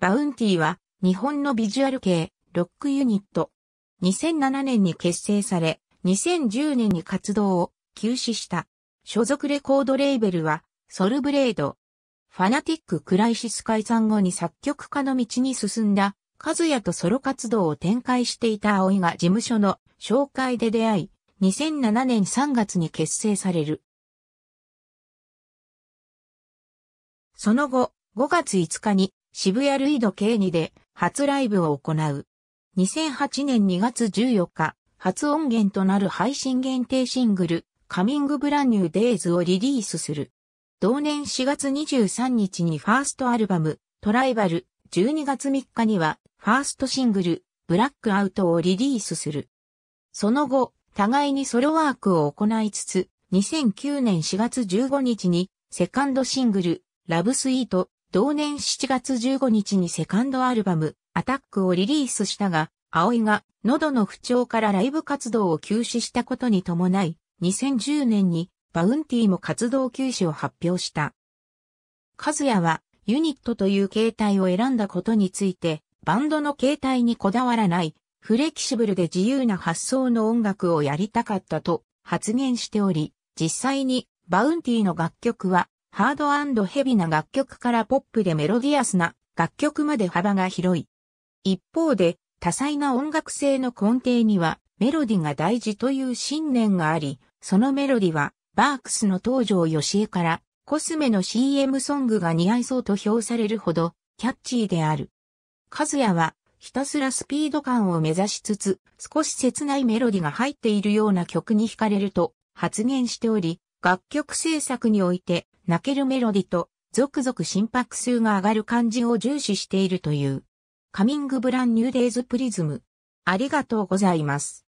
バウンティは日本のビジュアル系ロックユニット。2007年に結成され、2010年に活動を休止した。所属レコードレーベルはソルブレード。ファナティック・クライシス解散後に作曲家の道に進んだ、カズヤとソロ活動を展開していた葵が事務所の紹介で出会い、2007年3月に結成される。その後、5月5日に渋谷ルイド K2 で初ライブを行う。2008年2月14日、初音源となる配信限定シングル、カミングブランニューデイズをリリースする。同年4月23日にファーストアルバム、トライバル、12月3日には、ファーストシングル、ブラックアウトをリリースする。その後、互いにソロワークを行いつつ、2009年4月15日に、セカンドシングル、ラブスイート、同年7月15日にセカンドアルバム、アタックをリリースしたが、葵が喉の不調からライブ活動を休止したことに伴い、2010年にバウンティも活動休止を発表した。カズヤはユニットという形態を選んだことについて、バンドの形態にこだわらない、フレキシブルで自由な発想の音楽をやりたかったと発言しており、実際にバウンティの楽曲はハードヘビな楽曲からポップでメロディアスな楽曲まで幅が広い。一方で、多彩な音楽性の根底にはメロディが大事という信念があり、そのメロディはバークスの登場。吉江からコスメの CM ソングが似合いそうと評されるほどキャッチーである。カズヤはひたすらスピード感を目指しつつ少し切ないメロディが入っているような曲に惹かれると発言しており、楽曲制作において泣けるメロディと、続々心拍数が上がる感じを重視しているという。カミングブランニューデイズプリズム。ありがとうございます。